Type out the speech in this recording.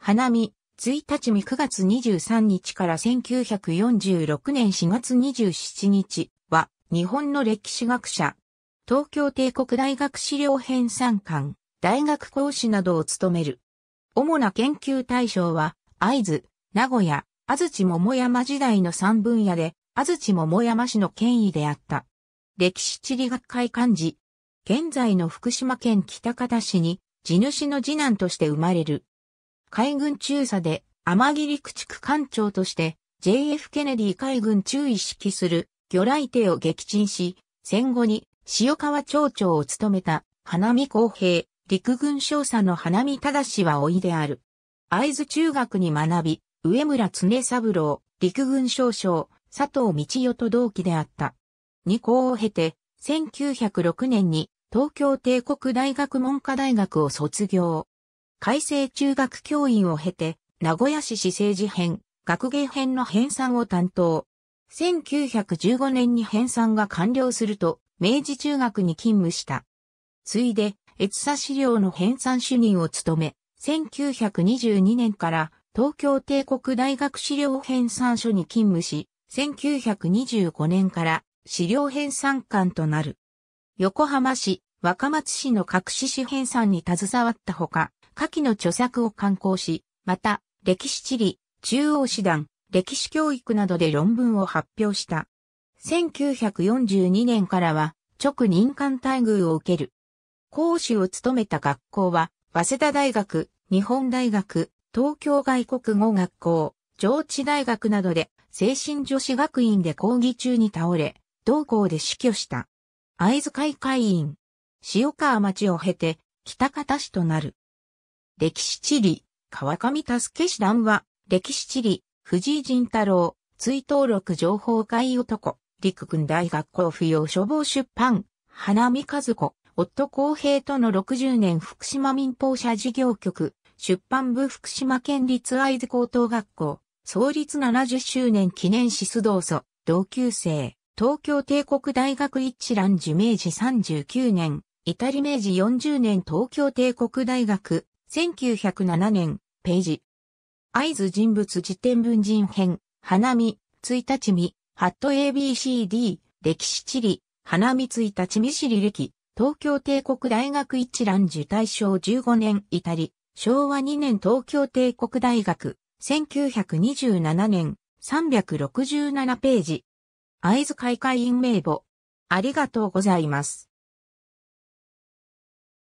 花見、1日見9月23日から1946年4月27日は、日本の歴史学者、東京帝国大学資料編参観、大学講師などを務める。主な研究対象は、会津、名古屋、安土桃山時代の3分野で、安土桃山市の権威であった。歴史地理学会幹事。現在の福島県北方市に、地主の次男として生まれる。海軍中佐で天切駆逐艦長として JF ケネディ海軍中尉指揮する魚雷艇を撃沈し、戦後に塩川町長を務めた花見公平、陸軍少佐の花見正は老いである。会津中学に学び、上村常三郎、陸軍少将、佐藤道代と同期であった。二校を経て、1906年に東京帝国大学文科大学を卒業。改正中学教員を経て、名古屋市市政治編、学芸編の編纂を担当。1915年に編纂が完了すると、明治中学に勤務した。ついで、越佐資料の編纂主任を務め、1922年から東京帝国大学資料編纂所に勤務し、1925年から資料編纂官となる。横浜市、若松市の各市市編纂に携わったほか、下記の著作を刊行し、また、歴史地理、中央師団、歴史教育などで論文を発表した。1942年からは、直任官待遇を受ける。講師を務めた学校は、早稲田大学、日本大学、東京外国語学校、上智大学などで、精神女子学院で講義中に倒れ、同校で死去した。会津会会員、塩川町を経て、北方市となる。歴史地理、川上助師団は、歴史地理、藤井仁太郎、追悼録情報会男、陸軍大学校扶養処防出版、花見和子、夫公平との60年福島民放社事業局、出版部福島県立会津高等学校、創立70周年記念シス同祖、同級生、東京帝国大学一覧寺明治39年、イタリ明治40年東京帝国大学1907年、ページ。合図人物辞典文人編、花見、た日見、ハット ABCD、歴史地理、花見た日見知り歴、東京帝国大学一覧受大賞15年イタリ、昭和2年東京帝国大学、1927年、367ページ。合図開会員名簿。ありがとうございます。